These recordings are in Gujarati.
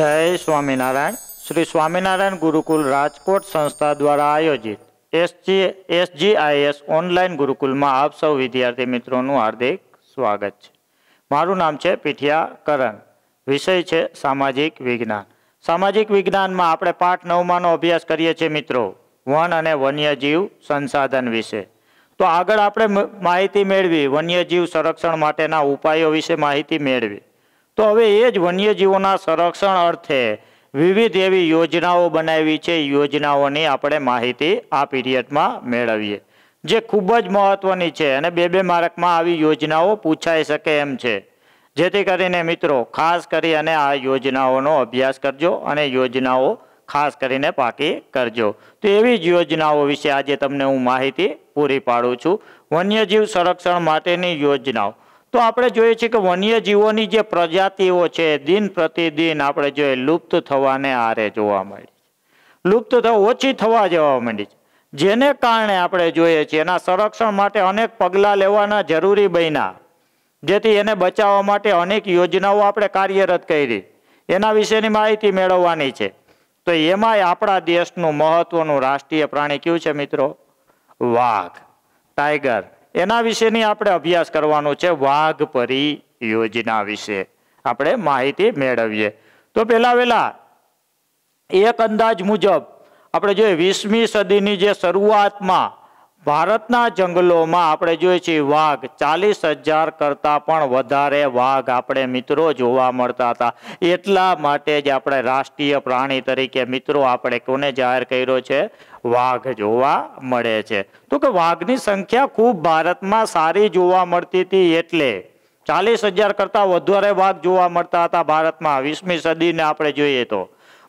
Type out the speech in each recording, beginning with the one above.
જય સ્વામિનારાયણ શ્રી સ્વામિનારાયણ ગુરુકુલ રાજકોટ સંસ્થા દ્વારા આયોજિત એસજી એસજીઆઈએસ ઓનલાઈન ગુરુકુલમાં આપ સૌ વિદ્યાર્થી મિત્રોનું હાર્દિક સ્વાગત છે મારું નામ છે પીઠિયા કરણ વિષય છે સામાજિક વિજ્ઞાન સામાજિક વિજ્ઞાનમાં આપણે પાઠ નવમાંનો અભ્યાસ કરીએ છીએ મિત્રો વન અને વન્યજીવ સંસાધન વિશે તો આગળ આપણે માહિતી મેળવી વન્યજીવ સંરક્ષણ માટેના ઉપાયો વિશે માહિતી મેળવી તો હવે એ જ વન્યજીવોના સંરક્ષણ અર્થે વિવિધ એવી યોજનાઓ બનાવી છે યોજનાઓની આપણે માહિતી આ પીરિયડમાં મેળવીએ જે ખૂબ જ મહત્વની છે અને બે બે માર્કમાં આવી યોજનાઓ પૂછાઈ શકે એમ છે જેથી કરીને મિત્રો ખાસ કરી અને આ યોજનાઓનો અભ્યાસ કરજો અને યોજનાઓ ખાસ કરીને પાકી કરજો તો એવી જ યોજનાઓ વિશે આજે તમને હું માહિતી પૂરી પાડું છું વન્યજીવ સંરક્ષણ માટેની યોજનાઓ તો આપણે જોઈએ છીએ કે વન્યજીવોની જે પ્રજાતિઓ છે દિન પ્રતિદિન આપણે જોઈએ લુપ્ત થવાને આરે જોવા મળી લુપ્ત થવા ઓછી થવા જવા માંડી છે જેને કારણે આપણે જોઈએ છીએ એના સંરક્ષણ માટે અનેક પગલાં લેવાના જરૂરી બન્યા જેથી એને બચાવવા માટે અનેક યોજનાઓ આપણે કાર્યરત કરી એના વિશેની માહિતી મેળવવાની છે તો એમાંય આપણા દેશનું મહત્વનું રાષ્ટ્રીય પ્રાણી કયું છે મિત્રો વાઘ ટાઈગર એના વિશેની આપણે અભ્યાસ કરવાનો છે વાઘ પરી યોજના વિશે આપણે માહિતી મેળવીએ તો પહેલાં વહેલા એક અંદાજ મુજબ આપણે જોઈએ વીસમી સદીની જે શરૂઆતમાં ભારતના જંગલોમાં આપણે જોઈએ છીએ વાઘ ચાલીસ હજાર કરતાં પણ વધારે વાઘ આપણે મિત્રો જોવા મળતા હતા એટલા માટે જ આપણે રાષ્ટ્રીય પ્રાણી તરીકે મિત્રો આપણે કોને જાહેર કર્યો છે વાઘ જોવા મળે છે તો કે વાઘની સંખ્યા ખૂબ ભારતમાં સારી જોવા મળતી હતી એટલે ચાલીસ હજાર કરતાં વધારે વાઘ જોવા મળતા હતા ભારતમાં વીસમી સદીને આપણે જોઈએ તો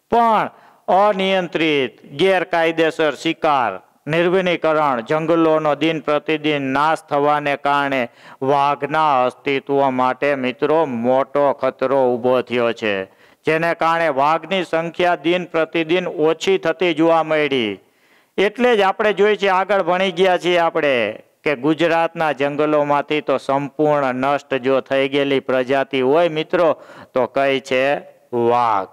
પણ અનિયંત્રિત ગેરકાયદેસર શિકાર નિર્વિનીકરણ જંગલોનો દિન પ્રતિદિન નાશ થવાને કારણે વાઘના અસ્તિત્વ માટે મિત્રો મોટો ખતરો ઊભો થયો છે જેને કારણે વાઘની સંખ્યા દિન પ્રતિદિન ઓછી થતી જોવા મળી એટલે જ આપણે જોઈએ છીએ આગળ ભણી ગયા છીએ આપણે કે ગુજરાતના જંગલોમાંથી તો સંપૂર્ણ નષ્ટ જો થઈ ગયેલી પ્રજાતિ હોય મિત્રો તો કઈ છે વાઘ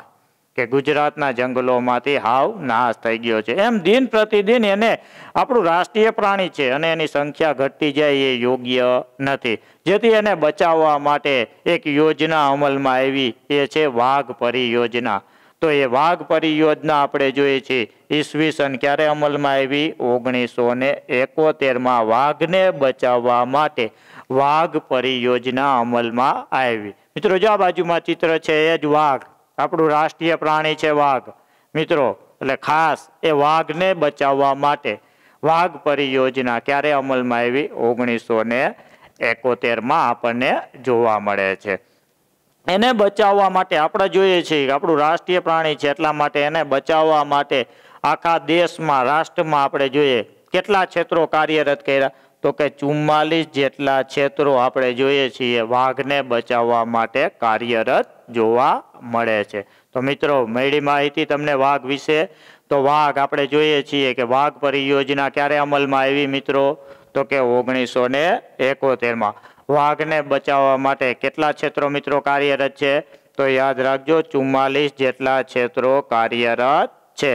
કે ગુજરાતના જંગલોમાંથી હાવ નાશ થઈ ગયો છે એમ દિન પ્રતિદિન એને આપણું રાષ્ટ્રીય પ્રાણી છે અને એની સંખ્યા ઘટતી જાય એ યોગ્ય નથી જેથી એને બચાવવા માટે એક યોજના અમલમાં આવી એ છે વાઘ પરિયોજના તો એ વાઘ પરિયોજના આપણે જોઈએ છીએ ઈસવીસન ક્યારે અમલમાં આવી ઓગણીસો ને એકોતેરમાં વાઘને બચાવવા માટે વાઘ પરિયોજના અમલમાં આવી મિત્રો જો આ બાજુમાં ચિત્ર છે એ જ વાઘ આપણું રાષ્ટ્રીય પ્રાણી છે વાઘ મિત્રો એટલે ખાસ એ વાઘને બચાવવા માટે વાઘ પરિયોજના ક્યારે અમલમાં આવી ઓગણીસો ને એકોતેરમાં આપણને જોવા મળે છે એને બચાવવા માટે આપણે જોઈએ છીએ કે આપણું રાષ્ટ્રીય પ્રાણી છે એટલા માટે એને બચાવવા માટે આખા દેશમાં રાષ્ટ્રમાં આપણે જોઈએ કેટલા ક્ષેત્રો કાર્યરત કર્યા તો કે ચુમ્માલીસ જેટલા ક્ષેત્રો આપણે જોઈએ છીએ વાઘને બચાવવા માટે કાર્યરત જોવા મળે છે તો મિત્રો મેળી માહિતી તમને વાઘ વિશે તો વાઘ આપણે જોઈએ છીએ કે વાઘ પરિયોજના ક્યારે અમલમાં આવી મિત્રો તો કે ઓગણીસો ને એકોતેરમાં વાઘને બચાવવા માટે કેટલા ક્ષેત્રો મિત્રો કાર્યરત છે તો યાદ રાખજો ચુમ્માલીસ જેટલા ક્ષેત્રો કાર્યરત છે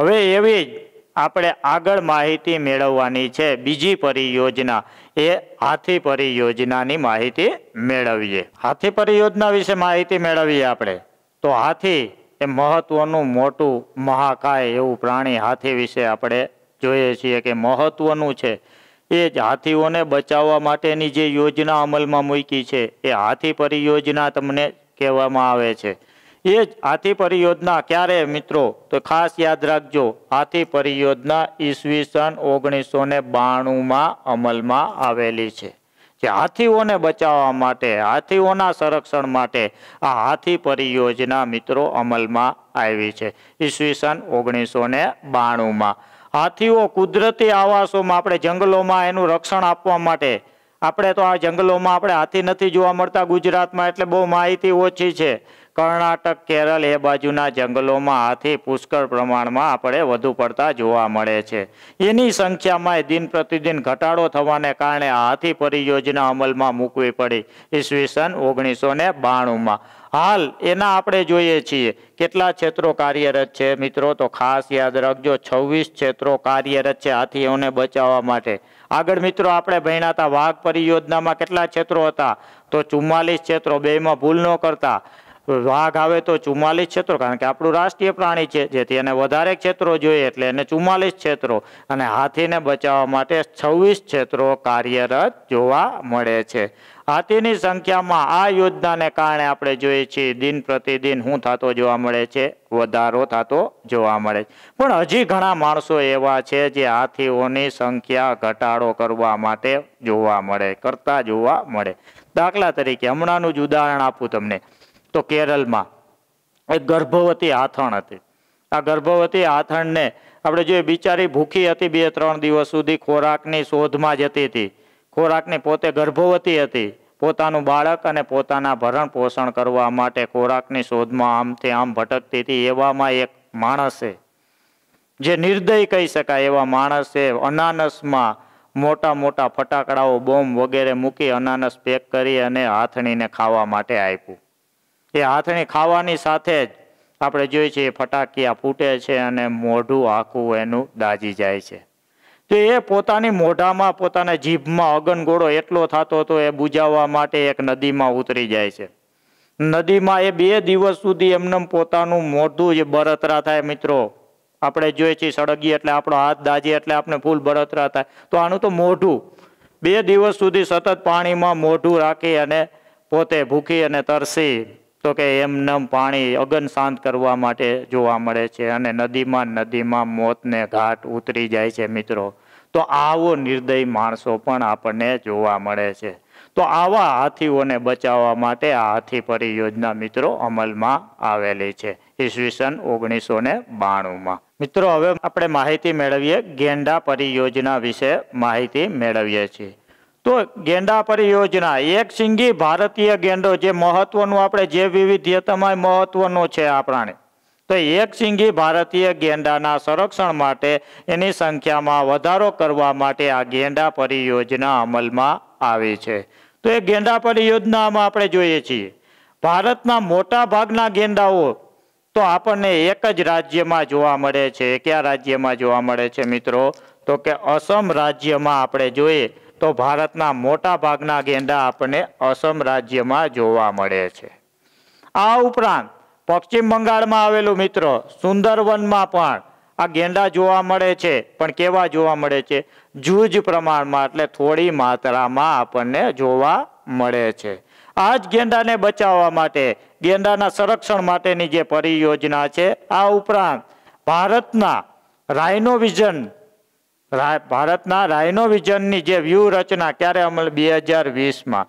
હવે એવી જ આપણે આગળ માહિતી મેળવવાની છે બીજી પરિયોજના એ હાથી પરિયોજનાની માહિતી મેળવીએ હાથી પરિયોજના વિશે માહિતી મેળવીએ આપણે તો હાથી એ મહત્વનું મોટું મહાકાય એવું પ્રાણી હાથી વિશે આપણે જોઈએ છીએ કે મહત્વનું છે એ જ હાથીઓને બચાવવા માટેની જે યોજના અમલમાં મૂકી છે એ હાથી પરિયોજના તમને કહેવામાં આવે છે એ જ હાથી પરિયોજના ક્યારે મિત્રો તો ખાસ યાદ રાખજો હાથી પરિયોજના ઈસવીસન ઓગણીસો ને બાણુંમાં અમલમાં આવેલી છે જે હાથીઓને બચાવવા માટે હાથીઓના સંરક્ષણ માટે આ હાથી પરિયોજના મિત્રો અમલમાં આવી છે ઈસવીસન ઓગણીસો ને બાણુંમાં હાથીઓ કુદરતી આવાસોમાં આપણે જંગલોમાં એનું રક્ષણ આપવા માટે આપણે તો આ જંગલોમાં આપણે હાથી નથી જોવા મળતા ગુજરાતમાં એટલે બહુ માહિતી ઓછી છે કર્ણાટક કેરળ એ બાજુના જંગલોમાં હાથી પુષ્કળ પ્રમાણમાં આપણે વધુ પડતા જોવા મળે છે એની સંખ્યામાં દિન પ્રતિદિન ઘટાડો થવાને કારણે હાથી પરિયોજના અમલમાં મૂકવી પડી ઈસવીસન ઓગણીસો ને બાણુંમાં હાલ એના આપણે જોઈએ છીએ કેટલા ક્ષેત્રો કાર્યરત છે મિત્રો તો ખાસ યાદ રાખજો છવ્વીસ ક્ષેત્રો કાર્યરત છે હાથીઓને બચાવવા માટે આગળ મિત્રો આપણે ભણ્યા હતા વાઘ પરિયોજનામાં કેટલા ક્ષેત્રો હતા તો ચુમ્માલીસ ક્ષેત્રો બેમાં ભૂલ ન કરતા વાઘ આવે તો ચુમ્માલીસ ક્ષેત્રો કારણ કે આપણું રાષ્ટ્રીય પ્રાણી છે જેથી એને વધારે ક્ષેત્રો જોઈએ એટલે એને ચુમ્માલીસ ક્ષેત્રો અને હાથીને બચાવવા માટે છવ્વીસ ક્ષેત્રો કાર્યરત જોવા મળે છે હાથીની સંખ્યામાં આ યોજનાને કારણે આપણે જોઈએ છીએ દિન પ્રતિદિન શું થતો જોવા મળે છે વધારો થતો જોવા મળે છે પણ હજી ઘણા માણસો એવા છે જે હાથીઓની સંખ્યા ઘટાડો કરવા માટે જોવા મળે કરતા જોવા મળે દાખલા તરીકે હમણાંનું જ ઉદાહરણ આપું તમને તો કેરળમાં એક ગર્ભવતી હાથણ હતી આ ગર્ભવતી હાથણને આપણે જોઈએ બિચારી ભૂખી હતી બે ત્રણ દિવસ સુધી ખોરાકની શોધમાં જતી હતી ખોરાકની પોતે ગર્ભવતી હતી પોતાનું બાળક અને પોતાના ભરણ પોષણ કરવા માટે ખોરાકની શોધમાં આમથી આમ ભટકતી હતી એવામાં એક માણસે જે નિર્દય કહી શકાય એવા માણસે અનાનસમાં મોટા મોટા ફટાકડાઓ બોમ્બ વગેરે મૂકી અનાનસ પેક કરી અને હાથણીને ખાવા માટે આપ્યું એ હાથણી ખાવાની સાથે જ આપણે જોઈએ છીએ ફટાકિયા ફૂટે છે અને મોઢું આખું એનું દાજી જાય છે તો એ પોતાની મોઢામાં પોતાના જીભમાં અગનગોળો એટલો થતો હતો એ બુજાવવા માટે એક નદીમાં ઉતરી જાય છે નદીમાં એ બે દિવસ સુધી એમને પોતાનું મોઢું જે બરતરા થાય મિત્રો આપણે જોઈએ છીએ સળગીએ એટલે આપણો હાથ દાજીએ એટલે આપણે ફૂલ બળતરા થાય તો આનું તો મોઢું બે દિવસ સુધી સતત પાણીમાં મોઢું રાખી અને પોતે ભૂખી અને તરસી તો કે એમનેમ પાણી અગન શાંત કરવા માટે જોવા મળે છે અને નદીમાં નદીમાં મોતને ઘાટ ઉતરી જાય છે મિત્રો તો આવો નિર્દય માણસો પણ આપણને જોવા મળે છે તો આવા હાથીઓને બચાવવા માટે આ હાથી પરિયોજના મિત્રો અમલમાં આવેલી છે ઈસવીસન ઓગણીસો ને બાણુંમાં મિત્રો હવે આપણે માહિતી મેળવીએ ગેંડા પરિયોજના વિશે માહિતી મેળવીએ છીએ તો ગેંડા પરિયોજના એક સિંગી ભારતીય ગેંડો જે મહત્વનું આપણે જે વિવિધ્યતામાં મહત્વનો છે આપણાને તો એક સિંગી ભારતીય ગેંડાના સંરક્ષણ માટે એની સંખ્યામાં વધારો કરવા માટે આ ગેંડા પરિયોજના અમલમાં આવી છે તો એ ગેંડા પરિયોજનામાં આપણે જોઈએ છીએ ભારતના મોટા ભાગના ગેંડાઓ તો આપણને એક જ રાજ્યમાં જોવા મળે છે કયા રાજ્યમાં જોવા મળે છે મિત્રો તો કે અસમ રાજ્યમાં આપણે જોઈએ તો ભારતના મોટા ભાગના ગેંડા આપણને અસમ રાજ્યમાં જોવા મળે છે આ ઉપરાંત પશ્ચિમ બંગાળમાં આવેલું મિત્રો સુંદરવનમાં પણ આ ગેંડા જોવા મળે છે પણ કેવા જોવા મળે છે જૂજ પ્રમાણમાં એટલે થોડી માત્રામાં આપણને જોવા મળે છે આ જ ગેંડાને બચાવવા માટે ગેંડાના સંરક્ષણ માટેની જે પરિયોજના છે આ ઉપરાંત ભારતના રાઇનોવિઝન ભારતના રાઇનોવિઝનની જે વ્યૂહરચના ક્યારે અમલ બે હજાર વીસમાં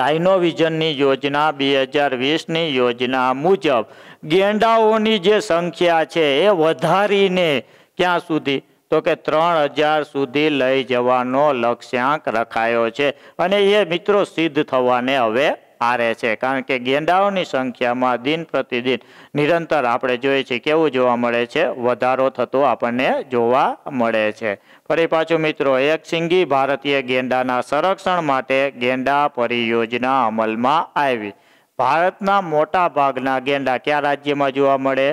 રાઇનોવિઝનની યોજના બે હજાર વીસની યોજના મુજબ ગેંડાઓની જે સંખ્યા છે એ વધારીને ક્યાં સુધી તો કે ત્રણ હજાર સુધી લઈ જવાનો લક્ષ્યાંક રખાયો છે અને એ મિત્રો સિદ્ધ થવાને હવે આરે છે કારણ કે ગેંડાઓની સંખ્યામાં દિન પ્રતિદિન નિરંતર આપણે જોઈએ છીએ કેવું જોવા મળે છે વધારો થતો આપણને જોવા મળે છે ફરી પાછું મિત્રો એક સિંગી ભારતીય ગેંડાના સંરક્ષણ માટે ગેંડા પરિયોજના અમલમાં આવી ભારતના મોટા ભાગના ગેંડા કયા રાજ્યમાં જોવા મળે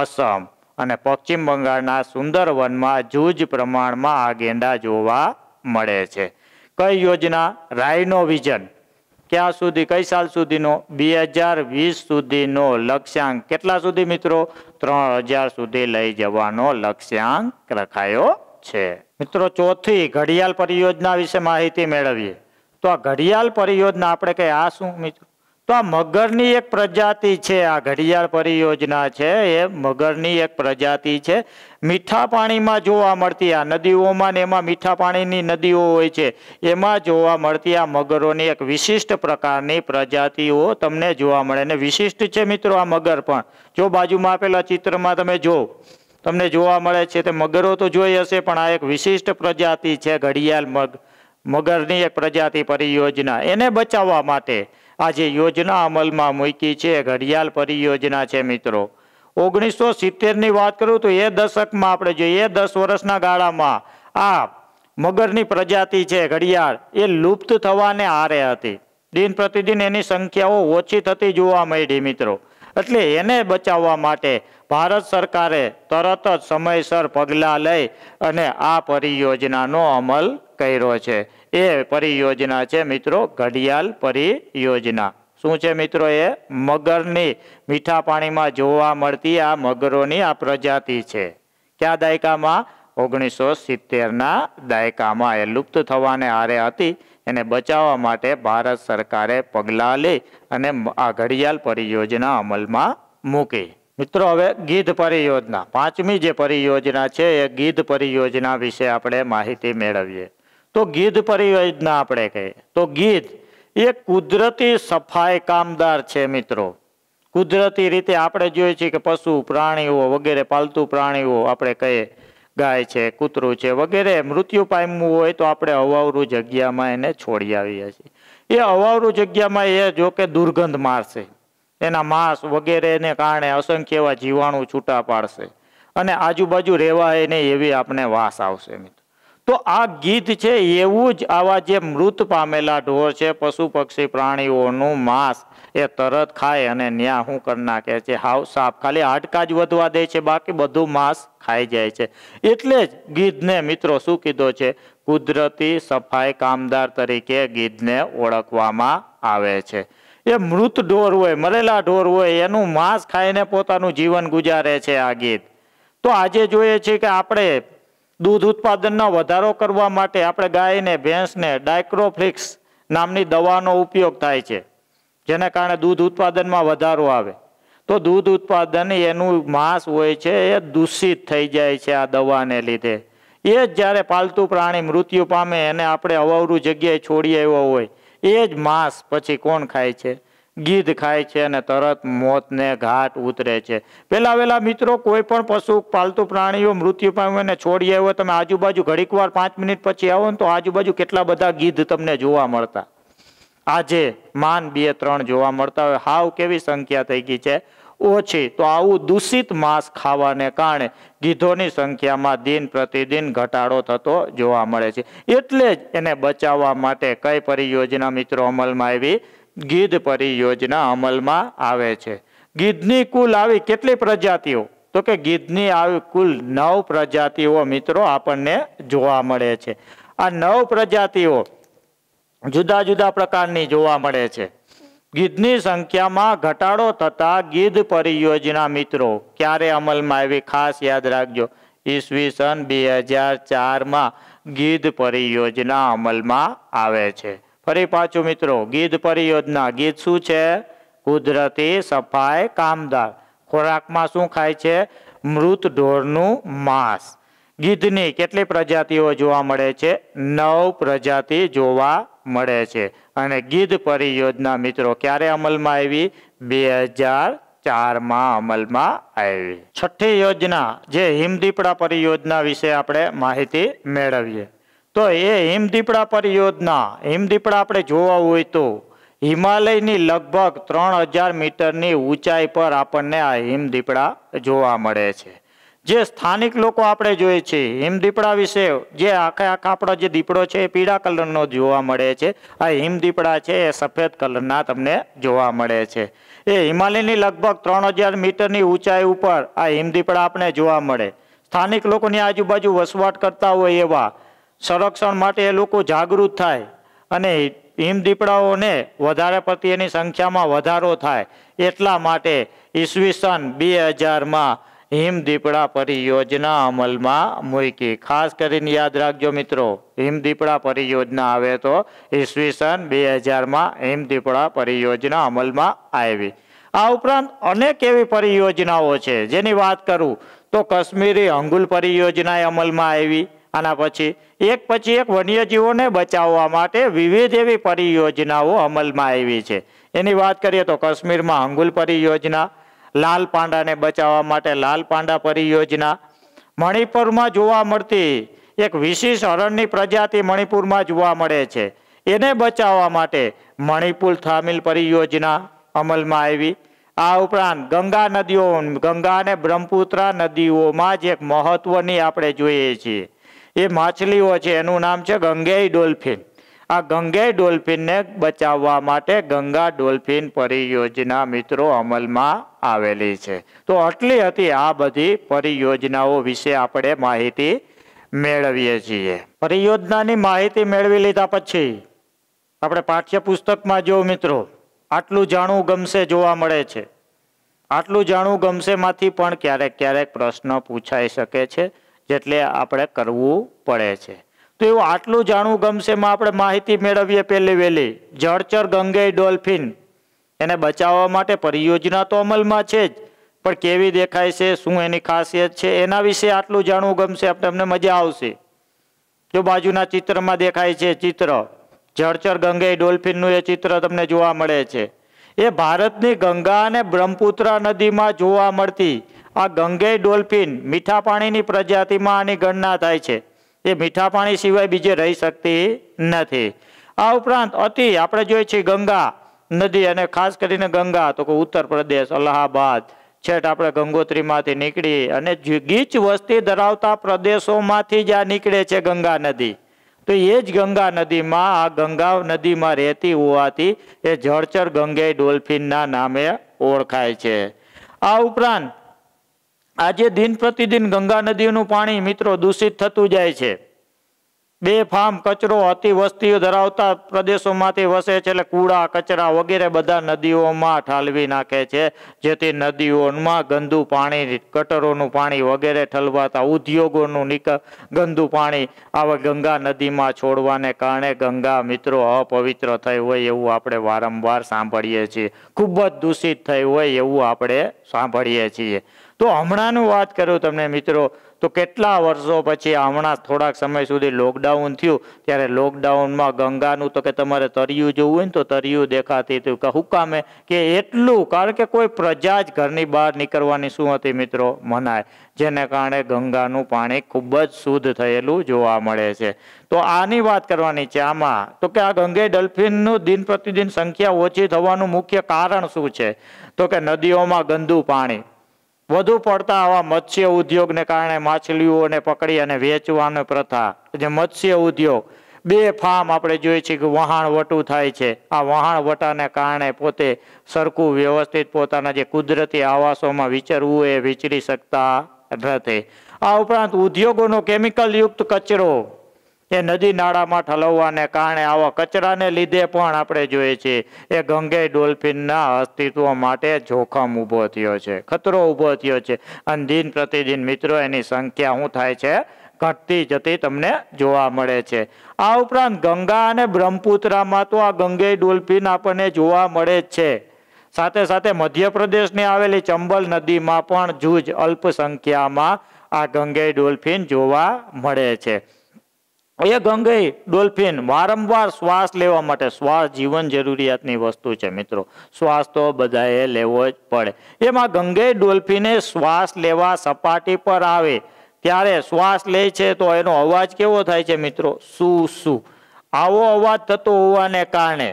અસમ અને પશ્ચિમ બંગાળના સુંદરવનમાં જૂજ પ્રમાણમાં આ ગેંડા જોવા મળે છે કઈ યોજના રાયનો વિઝન ક્યાં સુધી કઈ સાલ સુધીનો બે હજાર વીસ સુધીનો લક્ષ્યાંક કેટલા સુધી મિત્રો ત્રણ હજાર સુધી લઈ જવાનો લક્ષ્યાંક રખાયો છે મિત્રો ચોથી ઘડિયાળ પરિયોજના વિશે માહિતી મેળવીએ તો આ ઘડિયાળ પરિયોજના આપણે કઈ આ શું મિત્રો તો આ મગરની એક પ્રજાતિ છે આ ઘડિયાળ પરિયોજના છે એ મગરની એક પ્રજાતિ છે મીઠા પાણીમાં જોવા મળતી આ નદીઓમાં ને એમાં મીઠા પાણીની નદીઓ હોય છે એમાં જોવા મળતી આ મગરોની એક વિશિષ્ટ પ્રકારની પ્રજાતિઓ તમને જોવા મળે અને વિશિષ્ટ છે મિત્રો આ મગર પણ જો બાજુમાં આપેલા ચિત્રમાં તમે જો તમને જોવા મળે છે તે મગરો તો જોઈ હશે પણ આ એક વિશિષ્ટ પ્રજાતિ છે ઘડિયાળ મગ મગરની એક પ્રજાતિ પરિયોજના એને બચાવવા માટે આજે યોજના અમલમાં મૂકી છે ઘડિયાળ પરિયોજના છે મિત્રો ઓગણીસો સિત્તેરની વાત કરું તો એ દશકમાં આપણે જોઈએ એ દસ વર્ષના ગાળામાં આ મગરની પ્રજાતિ છે ઘડિયાળ એ લુપ્ત થવાને હારે હતી દિન પ્રતિદિન એની સંખ્યાઓ ઓછી થતી જોવા મળી મિત્રો એટલે એને બચાવવા માટે ભારત સરકારે તરત જ સમયસર પગલાં લઈ અને આ પરિયોજનાનો અમલ કર્યો છે એ પરિયોજના છે મિત્રો ઘડિયાળ પરિયોજના શું છે મિત્રો એ મગરની મીઠા પાણીમાં જોવા મળતી આ મગરોની આ પ્રજાતિ છે કયા દાયકામાં ઓગણીસો સિત્તેરના દાયકામાં એ લુપ્ત થવાને હારે હતી એને બચાવવા માટે ભારત સરકારે પગલાં લઈ અને આ ઘડિયાળ પરિયોજના અમલમાં મૂકી મિત્રો હવે ગીધ પરિયોજના પાંચમી જે પરિયોજના છે એ ગીધ પરિયોજના વિશે આપણે માહિતી મેળવીએ તો ગીધ પરિયોજના આપણે કહીએ તો ગીધ એ કુદરતી સફાઈ કામદાર છે મિત્રો કુદરતી રીતે આપણે જોઈએ છીએ કે પશુ પ્રાણીઓ વગેરે પાલતુ પ્રાણીઓ આપણે કહીએ ગાય છે કૂતરું છે વગેરે મૃત્યુ પામવું હોય તો આપણે અવાવરું જગ્યામાં એને છોડી આવીએ છીએ એ અવાવરું જગ્યામાં એ જો કે દુર્ગંધ મારશે એના માંસ વગેરેને કારણે અસંખ્ય એવા જીવાણું છૂટા પાડશે અને આજુબાજુ રહેવા એને એવી આપણે વાસ આવશે મિત્રો તો આ ગીધ છે એવું જ આવા જે મૃત પામેલા ઢોર છે પશુ પક્ષી પ્રાણીઓનું માંસ એ તરત ખાય અને ન્યા શું કરી નાખે છે હાવ સાફ ખાલી હાડકા જ વધવા દે છે બાકી બધું માંસ ખાઈ જાય છે એટલે જ ગીધને મિત્રો શું કીધો છે કુદરતી સફાઈ કામદાર તરીકે ગીધને ઓળખવામાં આવે છે એ મૃત ઢોર હોય મરેલા ઢોર હોય એનું માંસ ખાઈને પોતાનું જીવન ગુજારે છે આ ગીધ તો આજે જોઈએ છે કે આપણે દૂધ ઉત્પાદનનો વધારો કરવા માટે આપણે ગાયને ભેંસને ડાયક્રોફ્લિક્સ નામની દવાનો ઉપયોગ થાય છે જેના કારણે દૂધ ઉત્પાદનમાં વધારો આવે તો દૂધ ઉત્પાદન એનું માંસ હોય છે એ દૂષિત થઈ જાય છે આ દવાને લીધે એ જ જ્યારે પાલતુ પ્રાણી મૃત્યુ પામે એને આપણે અવાવરું જગ્યાએ છોડી આવ્યો હોય એ જ માંસ પછી કોણ ખાય છે ગીધ ખાય છે અને તરત મોતને ઘાટ ઉતરે છે પહેલા વહેલા મિત્રો કોઈ પણ પશુ પાલતુ પ્રાણીઓ મૃત્યુ પામીને છોડી આવ્યો તમે આજુબાજુ ઘડીક વાર પાંચ મિનિટ પછી આવો ને તો આજુબાજુ કેટલા બધા ગીધ તમને જોવા મળતા આજે માન બે ત્રણ જોવા મળતા હોય હાવ કેવી સંખ્યા થઈ ગઈ છે ઓછી તો આવું દૂષિત માંસ ખાવાને કારણે ગીધોની સંખ્યામાં દિન પ્રતિદિન ઘટાડો થતો જોવા મળે છે એટલે જ એને બચાવવા માટે કઈ પરિયોજના મિત્રો અમલમાં આવી ગીધ પરિયોજના અમલમાં આવે છે ગીધની કુલ આવી કેટલી પ્રજાતિઓ તો કે ગીધની આવી કુલ નવ પ્રજાતિઓ મિત્રો આપણને જોવા મળે છે આ નવ પ્રજાતિઓ જુદા જુદા પ્રકારની જોવા મળે છે ગીધની સંખ્યામાં ઘટાડો થતા ગીધ પરિયોજના મિત્રો ક્યારે અમલમાં આવી ખાસ યાદ રાખજો ઈસવી સન બે હજાર ચારમાં ગીધ પરિયોજના અમલમાં આવે છે ફરી પાછું મિત્રો ગીધ પરિયોજના ગીધ શું છે કુદરતી સફાઈ કામદાર ખોરાકમાં શું ખાય છે મૃત ઢોરનું માંસ ગીધની કેટલી પ્રજાતિઓ જોવા મળે છે નવ પ્રજાતિ જોવા મળે છે અને ગીધ પરિયોજના મિત્રો ક્યારે અમલમાં આવી બે હજાર ચારમાં અમલમાં આવી છઠ્ઠી યોજના જે હિમદીપડા પરિયોજના વિશે આપણે માહિતી મેળવીએ તો એ હિમદીપડા પરિયોજના હિમદીપડા આપણે જોવા હોય તો હિમાલયની લગભગ ત્રણ હજાર મીટરની ઊંચાઈ પર આપણને આ હિમદીપડા જોવા મળે છે જે સ્થાનિક લોકો આપણે જોઈએ છીએ હિમદીપડા વિશે જે આખે આખા આપણો જે દીપડો છે એ પીળા કલરનો જોવા મળે છે આ હિમદીપડા છે એ સફેદ કલરના તમને જોવા મળે છે એ હિમાલયની લગભગ ત્રણ હજાર મીટરની ઊંચાઈ ઉપર આ હિમદીપડા આપણે જોવા મળે સ્થાનિક લોકોની આજુબાજુ વસવાટ કરતા હોય એવા સંરક્ષણ માટે એ લોકો જાગૃત થાય અને હિમદીપડાઓને વધારે પડતી એની સંખ્યામાં વધારો થાય એટલા માટે ઈસવીસન બે હજારમાં હિમદીપડા પરિયોજના અમલમાં મૂકી ખાસ કરીને યાદ રાખજો મિત્રો હિમદીપડા પરિયોજના આવે તો ઈસવીસન બે હજારમાં હિમદીપડા પરિયોજના અમલમાં આવી આ ઉપરાંત અનેક એવી પરિયોજનાઓ છે જેની વાત કરું તો કશ્મીરી અંગુલ પરિયોજના અમલમાં આવી આના પછી એક પછી એક વન્યજીવોને બચાવવા માટે વિવિધ એવી પરિયોજનાઓ અમલમાં આવી છે એની વાત કરીએ તો કાશ્મીરમાં અંગુલ પરિયોજના લાલ પાંડાને બચાવવા માટે લાલ પાંડા પરિયોજના મણિપુરમાં જોવા મળતી એક વિશેષ હરણની પ્રજાતિ મણિપુરમાં જોવા મળે છે એને બચાવવા માટે મણિપુર થામિલ પરિયોજના અમલમાં આવી આ ઉપરાંત ગંગા નદીઓ ગંગા અને બ્રહ્મપુત્રા નદીઓમાં જ એક મહત્વની આપણે જોઈએ છીએ એ માછલીઓ છે એનું નામ છે ગંગેય ડોલ્ફિન આ ગંગેય ડોલ્ફિનને બચાવવા માટે ગંગા ડોલ્ફિન પરિયોજના મિત્રો અમલમાં આવેલી છે તો આટલી હતી આ બધી પરિયોજનાઓ વિશે આપણે માહિતી મેળવીએ છીએ પરિયોજનાની માહિતી મેળવી લીધા પછી આપણે પાઠ્યપુસ્તકમાં જો મિત્રો આટલું જાણવું ગમશે જોવા મળે છે આટલું જાણવું ગમશેમાંથી પણ ક્યારેક ક્યારેક પ્રશ્ન પૂછાઈ શકે છે જેટલે આપણે કરવું પડે છે તો એવું આટલું જાણવું ગમશે માં આપણે માહિતી મેળવીએ પહેલી વહેલી જળચર ગંગે ડોલ્ફિન એને બચાવવા માટે પરિયોજના તો અમલમાં છે જ પણ કેવી દેખાય છે શું એની ખાસિયત છે એના વિશે આટલું જાણવું ગમશે આપણે તમને મજા આવશે જો બાજુના ચિત્રમાં દેખાય છે ચિત્ર જળચર ગંગે ડોલ્ફિનનું એ ચિત્ર તમને જોવા મળે છે એ ભારતની ગંગા અને બ્રહ્મપુત્રા નદીમાં જોવા મળતી આ ગંગેય ડોલ્ફિન મીઠા પાણીની પ્રજાતિમાં આની ગણના થાય છે એ મીઠા પાણી સિવાય બીજે રહી શકતી નથી આ ઉપરાંત અતિ આપણે જોઈએ છીએ ગંગા નદી અને ખાસ કરીને ગંગા તો કે ઉત્તર પ્રદેશ અલ્હાબાદ છેટ આપણે ગંગોત્રીમાંથી નીકળી અને ગીચ વસ્તી ધરાવતા પ્રદેશોમાંથી જ આ નીકળે છે ગંગા નદી તો એ જ ગંગા નદીમાં આ ગંગા નદીમાં રહેતી હોવાથી એ જળચર ગંગે ડોલ્ફિનના નામે ઓળખાય છે આ ઉપરાંત આજે દિન પ્રતિદિન ગંગા નદીનું પાણી મિત્રો દૂષિત થતું જાય છે બે ફાર્મ કચરો અતિ વસ્તીઓ ધરાવતા પ્રદેશોમાંથી વસે છે એટલે કૂડા કચરા વગેરે બધા નદીઓમાં ઠાલવી નાખે છે જેથી નદીઓમાં ગંદુ પાણી કટરોનું પાણી વગેરે ઠલવાતા ઉદ્યોગોનું નિક ગંદુ પાણી આવા ગંગા નદીમાં છોડવાને કારણે ગંગા મિત્રો અપવિત્ર થઈ હોય એવું આપણે વારંવાર સાંભળીએ છીએ ખૂબ જ દૂષિત થઈ હોય એવું આપણે સાંભળીએ છીએ તો હમણાંનું વાત કરું તમને મિત્રો તો કેટલા વર્ષો પછી હમણાં થોડાક સમય સુધી લોકડાઉન થયું ત્યારે લોકડાઉનમાં ગંગાનું તો કે તમારે તરિયું જોવું હોય ને તો તરિયું દેખાતી હતું કે હુકામે કે એટલું કારણ કે કોઈ પ્રજા જ ઘરની બહાર નીકળવાની શું હતી મિત્રો મનાય જેને કારણે ગંગાનું પાણી ખૂબ જ શુદ્ધ થયેલું જોવા મળે છે તો આની વાત કરવાની છે આમાં તો કે આ ગંગે ડલ્ફિનનું દિન પ્રતિદિન સંખ્યા ઓછી થવાનું મુખ્ય કારણ શું છે તો કે નદીઓમાં ગંદુ પાણી વધુ પડતા આવા મત્સ્ય ઉદ્યોગને કારણે માછલીઓને પકડી અને વેચવાની પ્રથા જે મત્સ્ય ઉદ્યોગ બે ફાર્મ આપણે જોઈએ છીએ કે વહાણવટું થાય છે આ વહાણવટાને કારણે પોતે સરખું વ્યવસ્થિત પોતાના જે કુદરતી આવાસોમાં વિચરવું એ વિચરી શકતા નથી આ ઉપરાંત ઉદ્યોગોનો કેમિકલયુક્ત કચરો એ નદી નાળામાં ઠલવવાને કારણે આવા કચરાને લીધે પણ આપણે જોઈએ છીએ એ ગંગે ડોલ્ફિનના અસ્તિત્વ માટે જોખમ ઊભો થયો છે ખતરો ઊભો થયો છે અને દિન પ્રતિદિન મિત્રો એની સંખ્યા શું થાય છે ઘટતી જતી તમને જોવા મળે છે આ ઉપરાંત ગંગા અને બ્રહ્મપુત્રામાં તો આ ગંગે ડોલ્ફિન આપણને જોવા મળે જ છે સાથે સાથે મધ્યપ્રદેશની આવેલી ચંબલ નદીમાં પણ જૂજ અલ્પસંખ્યામાં આ ગંગે ડોલ્ફિન જોવા મળે છે એ ગંગઈ ડોલ્ફિન વારંવાર શ્વાસ લેવા માટે શ્વાસ જીવન જરૂરિયાતની વસ્તુ છે મિત્રો શ્વાસ તો બધાએ લેવો જ પડે એમાં ગંગઈ ડોલ્ફિને શ્વાસ લેવા સપાટી પર આવે ત્યારે શ્વાસ લે છે તો એનો અવાજ કેવો થાય છે મિત્રો શું શું આવો અવાજ થતો હોવાને કારણે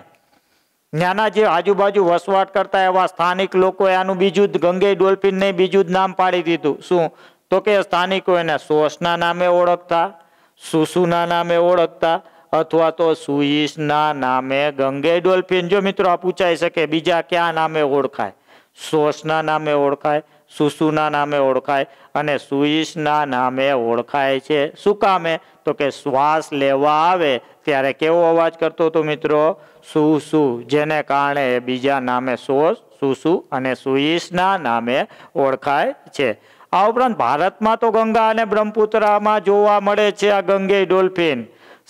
નાના જે આજુબાજુ વસવાટ કરતા એવા સ્થાનિક લોકોએ આનું બીજું જ ગંગે ડોલ્ફિનને બીજું જ નામ પાડી દીધું શું તો કે સ્થાનિકો એને શ્વાસના નામે ઓળખતા સુસુના નામે ઓળખતા અથવા તો સુઈસના નામે ગંગે ડોલ્ફિન જો મિત્રો આ પૂછાઈ શકે બીજા ક્યાં નામે ઓળખાય સોસના નામે ઓળખાય સુસુના નામે ઓળખાય અને સુઈસના નામે ઓળખાય છે શું કામે તો કે શ્વાસ લેવા આવે ત્યારે કેવો અવાજ કરતો હતો મિત્રો સુસુ જેને કારણે બીજા નામે સોસ સુસુ અને સુઈસના નામે ઓળખાય છે આ ઉપરાંત ભારતમાં તો ગંગા અને બ્રહ્મપુત્રામાં જોવા મળે છે આ ગંગે ડોલ્ફિન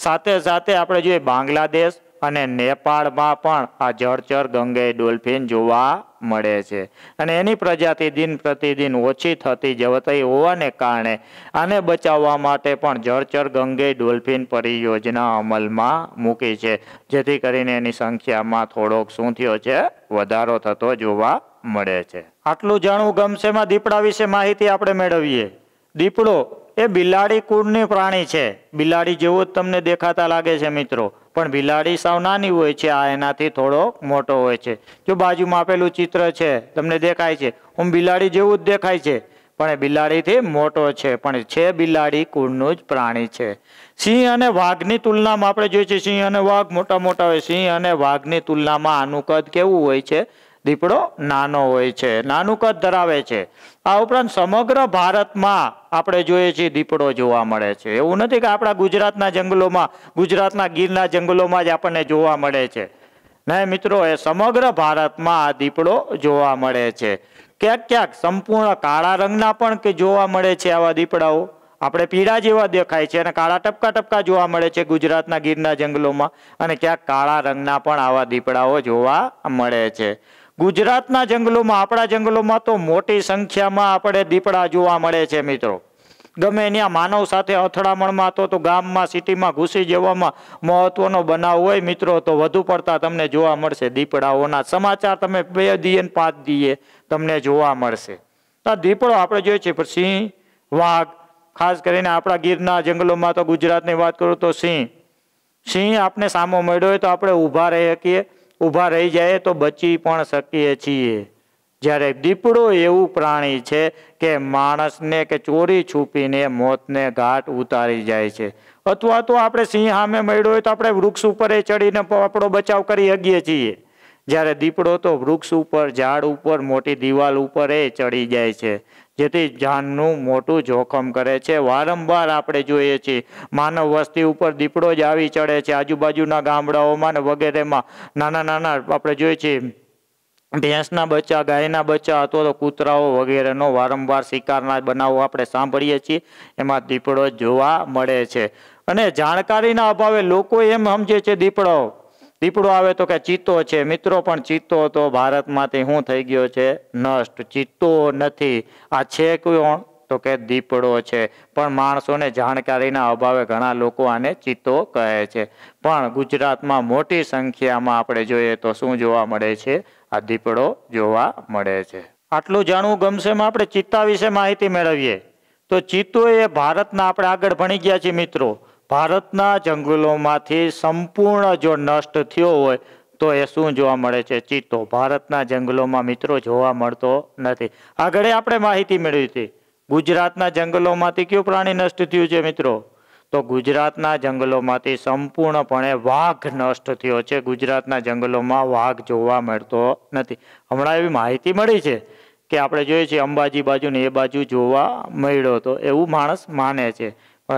સાથે સાથે આપણે જોઈએ બાંગ્લાદેશ અને નેપાળમાં પણ આ જળચર ગંગે ડોલ્ફિન જોવા મળે છે અને એની પ્રજાતિ દિન પ્રતિદિન ઓછી થતી જવતી હોવાને કારણે આને બચાવવા માટે પણ જળચર ગંગે ડોલ્ફિન પરિયોજના અમલમાં મૂકી છે જેથી કરીને એની સંખ્યામાં થોડોક શું થયો છે વધારો થતો જોવા મળે છે આટલું જાણવું ગમશે ગમશેમાં દીપડા વિશે માહિતી આપણે મેળવીએ દીપડો એ બિલાડી કુળની પ્રાણી છે બિલાડી જેવો જ તમને દેખાતા લાગે છે મિત્રો પણ બિલાડી સાવ નાની હોય છે આ એનાથી થોડો મોટો હોય છે જો બાજુમાં આપેલું ચિત્ર છે તમને દેખાય છે હું બિલાડી જેવું જ દેખાય છે પણ એ બિલાડીથી મોટો છે પણ છે બિલાડી કુળનું જ પ્રાણી છે સિંહ અને વાઘની તુલનામાં આપણે જોઈએ છીએ સિંહ અને વાઘ મોટા મોટા હોય સિંહ અને વાઘની તુલનામાં આનું કદ કેવું હોય છે દીપડો નાનો હોય છે નાનું કદ ધરાવે છે આ ઉપરાંત સમગ્ર ભારતમાં આપણે જોઈએ છીએ દીપડો જોવા મળે છે એવું નથી કે આપણા ગુજરાતના જંગલોમાં ગુજરાતના ગીરના જંગલોમાં જ આપણને જોવા મળે છે નહીં મિત્રો એ સમગ્ર ભારતમાં આ દીપડો જોવા મળે છે ક્યાંક ક્યાંક સંપૂર્ણ કાળા રંગના પણ કે જોવા મળે છે આવા દીપડાઓ આપણે પીળા જેવા દેખાય છે અને કાળા ટપકા ટપકા જોવા મળે છે ગુજરાતના ગીરના જંગલોમાં અને ક્યાંક કાળા રંગના પણ આવા દીપડાઓ જોવા મળે છે ગુજરાતના જંગલોમાં આપણા જંગલોમાં તો મોટી સંખ્યામાં આપણે દીપડા જોવા મળે છે મિત્રો ગમે ત્યાં માનવ સાથે અથડામણમાં તો તો ગામમાં સિટીમાં ઘૂસી જવામાં મહત્વનો બનાવ હોય મિત્રો તો વધુ પડતા તમને જોવા મળશે દીપડાઓના સમાચાર તમે બે દીએ પાંચ દીએ તમને જોવા મળશે આ દીપડો આપણે જોઈએ છીએ પણ સિંહ વાઘ ખાસ કરીને આપણા ગીરના જંગલોમાં તો ગુજરાતની વાત કરું તો સિંહ સિંહ આપણે સામો મળ્યો હોય તો આપણે ઊભા રહી શકીએ ઊભા રહી જાય તો બચી પણ શકીએ છીએ જ્યારે દીપડો એવું પ્રાણી છે કે માણસને કે ચોરી છૂપીને મોતને ઘાટ ઉતારી જાય છે અથવા તો આપણે સિંહ સામે મળ્યો હોય તો આપણે વૃક્ષ ઉપર એ ચડીને આપણો બચાવ કરી શકીએ છીએ જ્યારે દીપડો તો વૃક્ષ ઉપર ઝાડ ઉપર મોટી દિવાલ ઉપર એ ચડી જાય છે જેથી જાનનું મોટું જોખમ કરે છે વારંવાર આપણે જોઈએ છીએ માનવ વસ્તી ઉપર દીપડો જ આવી ચડે છે આજુબાજુના ગામડાઓમાં ને વગેરેમાં નાના નાના આપણે જોઈએ છીએ ભેંસના બચ્ચા ગાયના બચ્ચા અથવા તો કૂતરાઓ વગેરેનો વારંવાર શિકારના બનાવો આપણે સાંભળીએ છીએ એમાં દીપડો જોવા મળે છે અને જાણકારીના અભાવે લોકો એમ સમજે છે દીપડો દીપડો આવે તો કે ચિત્તો છે મિત્રો પણ ચિત્તો તો ભારતમાંથી શું થઈ ગયો છે નષ્ટ ચિત્તો નથી આ છે કોણ તો કે દીપડો છે પણ માણસોને જાણકારીના અભાવે ઘણા લોકો આને ચિત્તો કહે છે પણ ગુજરાતમાં મોટી સંખ્યામાં આપણે જોઈએ તો શું જોવા મળે છે આ દીપડો જોવા મળે છે આટલું જાણવું ગમશે આપણે ચિત્તા વિશે માહિતી મેળવીએ તો ચિત્તો એ ભારતના આપણે આગળ ભણી ગયા છીએ મિત્રો ભારતના જંગલોમાંથી સંપૂર્ણ જો નષ્ટ થયો હોય તો એ શું જોવા મળે છે ચિત્તો ભારતના જંગલોમાં મિત્રો જોવા મળતો નથી આગળ આપણે માહિતી મેળવી હતી ગુજરાતના જંગલોમાંથી કયું પ્રાણી નષ્ટ થયું છે મિત્રો તો ગુજરાતના જંગલોમાંથી સંપૂર્ણપણે વાઘ નષ્ટ થયો છે ગુજરાતના જંગલોમાં વાઘ જોવા મળતો નથી હમણાં એવી માહિતી મળી છે કે આપણે જોઈએ છીએ અંબાજી બાજુ ને એ બાજુ જોવા મળ્યો હતો એવું માણસ માને છે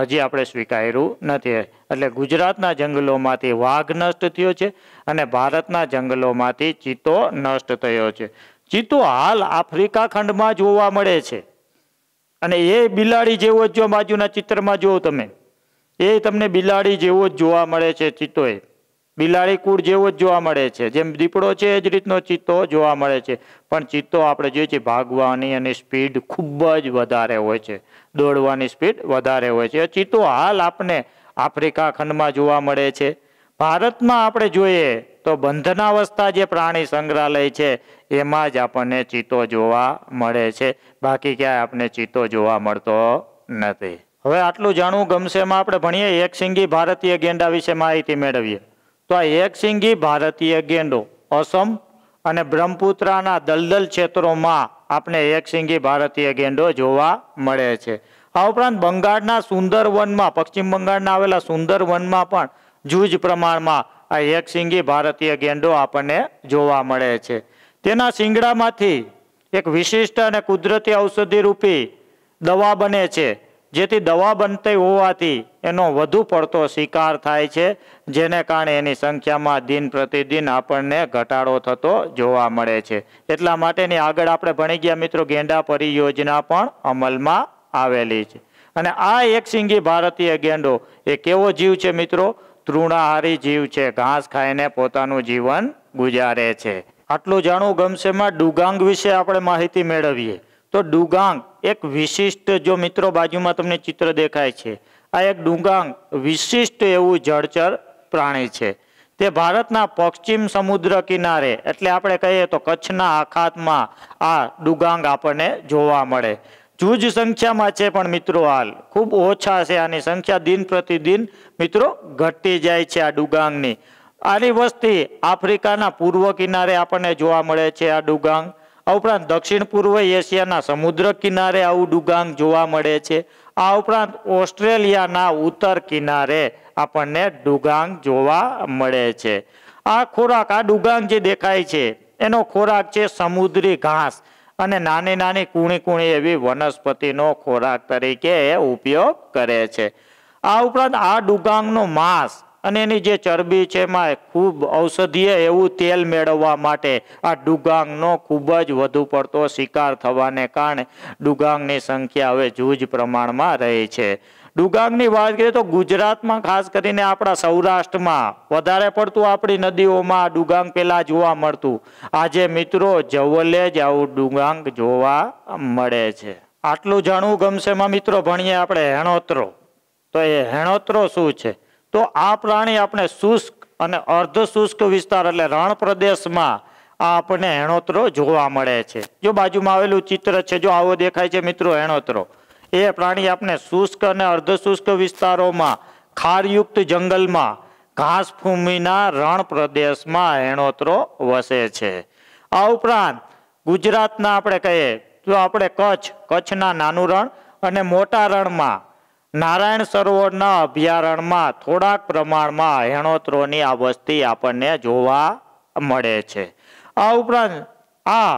હજી આપણે સ્વીકાર્યું નથી એટલે ગુજરાતના જંગલોમાંથી વાઘ નષ્ટ થયો છે અને ભારતના જંગલોમાંથી ચિત્તો નષ્ટ થયો છે ચિત્તો હાલ આફ્રિકા ખંડમાં જોવા મળે છે અને એ બિલાડી જેવો જ જો બાજુના ચિત્રમાં જુઓ તમે એ તમને બિલાડી જેવો જ જોવા મળે છે ચિત્તોએ બિલાડી કુળ જેવો જ જોવા મળે છે જેમ દીપડો છે એ જ રીતનો ચિત્તો જોવા મળે છે પણ ચિત્તો આપણે જોઈએ છીએ ભાગવાની અને સ્પીડ ખૂબ જ વધારે હોય છે દોડવાની સ્પીડ વધારે હોય છે ચિત્તો હાલ આપણે આફ્રિકા ખંડમાં જોવા મળે છે ભારતમાં આપણે જોઈએ તો બંધનાવસ્થા જે પ્રાણી સંગ્રહાલય છે એમાં જ આપણને ચિત્તો જોવા મળે છે બાકી ક્યાંય આપણને ચિત્તો જોવા મળતો નથી હવે આટલું જાણવું ગમશે એમાં આપણે ભણીએ એક સિંગી ભારતીય ગેંડા વિશે માહિતી મેળવીએ તો આ એક એકસિંગી ભારતીય ગેંડો અસમ અને બ્રહ્મપુત્રાના દલદલ ક્ષેત્રોમાં આપણે એક એકસિંગી ભારતીય ગેંડો જોવા મળે છે આ ઉપરાંત બંગાળના સુંદરવનમાં પશ્ચિમ બંગાળના આવેલા સુંદરવનમાં પણ જૂજ પ્રમાણમાં આ એક એકસિંગી ભારતીય ગેંડો આપણને જોવા મળે છે તેના શિંગડામાંથી એક વિશિષ્ટ અને કુદરતી ઔષધિ રૂપી દવા બને છે જેથી દવા બનતી હોવાથી એનો વધુ પડતો શિકાર થાય છે જેને કારણે એની સંખ્યામાં દિન પ્રતિદિન આપણને ઘટાડો થતો જોવા મળે છે એટલા માટેની આગળ આપણે ભણી ગયા મિત્રો ગેંડા પરિયોજના પણ અમલમાં આવેલી છે અને આ એક સિંગી ભારતીય ગેંડો એ કેવો જીવ છે મિત્રો તૃણાહારી જીવ છે ઘાસ ખાઈને પોતાનું જીવન ગુજારે છે આટલું જાણવું ગમશેમાં ડુગાંગ વિશે આપણે માહિતી મેળવીએ તો ડુગાંગ એક વિશિષ્ટ જો મિત્રો બાજુમાં તમને ચિત્ર દેખાય છે આ એક ડુંગાંગ વિશિષ્ટ એવું જળચર પ્રાણી છે તે ભારતના પશ્ચિમ સમુદ્ર કિનારે એટલે આપણે કહીએ તો કચ્છના આખાતમાં આ ડુંગાંગ આપણને જોવા મળે જૂજ સંખ્યામાં છે પણ મિત્રો હાલ ખૂબ ઓછા છે આની સંખ્યા દિન પ્રતિદિન મિત્રો ઘટતી જાય છે આ ડુંગાંગની આની વસ્તી આફ્રિકાના પૂર્વ કિનારે આપણને જોવા મળે છે આ ડુંગાંગ આ ઉપરાંત દક્ષિણ પૂર્વ એશિયાના સમુદ્ર કિનારે આવું ડુંગાંગ જોવા મળે છે આ ઉપરાંત ઓસ્ટ્રેલિયાના ઉત્તર કિનારે આપણને ડુગાંગ જોવા મળે છે આ ખોરાક આ ડુગાંગ જે દેખાય છે એનો ખોરાક છે સમુદ્રી ઘાસ અને નાની નાની કૂણી કૂણી એવી વનસ્પતિનો ખોરાક તરીકે ઉપયોગ કરે છે આ ઉપરાંત આ ડુગાંગનો માંસ અને એની જે ચરબી છે એમાં ખૂબ ઔષધીય એવું તેલ મેળવવા માટે આ ડુગાંગનો ખૂબ જ વધુ પડતો શિકાર થવાને કારણે ડુગાંગની સંખ્યા હવે જૂજ પ્રમાણમાં રહે છે ડુગાંગની વાત કરીએ તો ગુજરાતમાં ખાસ કરીને આપણા સૌરાષ્ટ્રમાં વધારે પડતું આપણી નદીઓમાં ડુગાંગ પહેલાં જોવા મળતું આજે મિત્રો જવલે જ આવું ડુગાંગ જોવા મળે છે આટલું જાણવું ગમશે માં મિત્રો ભણીએ આપણે હેણોતરો તો એ હેણોતરો શું છે તો આ પ્રાણી આપણે શુષ્ક અને અર્ધ શુષ્ક વિસ્તાર એટલે રણ પ્રદેશમાં આ આપણને હેણોતરો જોવા મળે છે જો બાજુમાં આવેલું ચિત્ર છે જો આવો દેખાય છે મિત્રો હેણોતરો એ પ્રાણી આપણે શુષ્ક અને અર્ધ શુષ્ક વિસ્તારોમાં ખારયુક્ત જંગલમાં ઘાસભૂમિના રણ પ્રદેશમાં હેણોતરો વસે છે આ ઉપરાંત ગુજરાતના આપણે કહીએ તો આપણે કચ્છ કચ્છના નાનું રણ અને મોટા રણમાં નારાયણ સરોવરના અભયારણ્યમાં થોડાક પ્રમાણમાં હેણોત્રોની આ વસ્તી આપણને જોવા મળે છે આ ઉપરાંત આ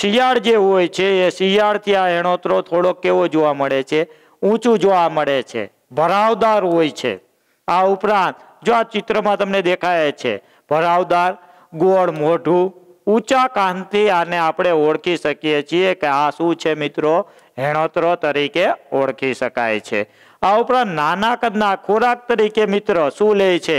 શિયાળ જે હોય છે એ શિયાળથી આ હેણોત્રો થોડોક કેવો જોવા મળે છે ઊંચું જોવા મળે છે ભરાવદાર હોય છે આ ઉપરાંત જો આ ચિત્રમાં તમને દેખાય છે ભરાવદાર ગોળ મોઢું ઊંચા કાનથી આને આપણે ઓળખી શકીએ છીએ કે આ શું છે મિત્રો હેણોત્રો તરીકે ઓળખી શકાય છે આ ઉપરાંત નાના કદના ખોરાક તરીકે મિત્ર શું લે છે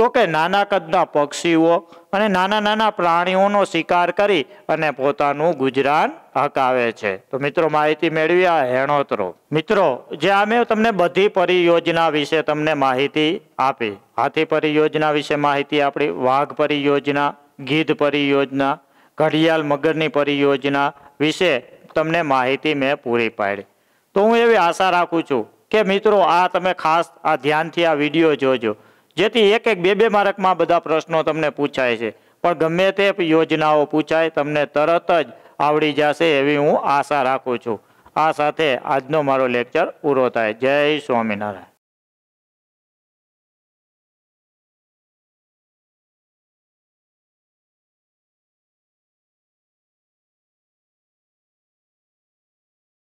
તો કે નાના કદના પક્ષીઓ અને નાના નાના પ્રાણીઓનો શિકાર કરી અને પોતાનું ગુજરાન હકાવે છે તો મિત્રો માહિતી મેળવી આ હેણોતરો મિત્રો જે આ મેં તમને બધી પરિયોજના વિશે તમને માહિતી આપી હાથી પરિયોજના વિશે માહિતી આપણી વાઘ પરિયોજના ગીધ પરિયોજના ઘડિયાળ મગરની પરિયોજના વિશે તમને માહિતી મેં પૂરી પાડી તો હું એવી આશા રાખું છું કે મિત્રો આ તમે ખાસ આ ધ્યાનથી આ વિડીયો જોજો જેથી એક એક બે બે માર્કમાં બધા પ્રશ્નો તમને પૂછાય છે પણ ગમે તે યોજનાઓ પૂછાય તમને તરત જ આવડી જશે એવી હું આશા રાખું છું આ સાથે આજનો મારો લેક્ચર પૂરો થાય જય સ્વામિનારાયણ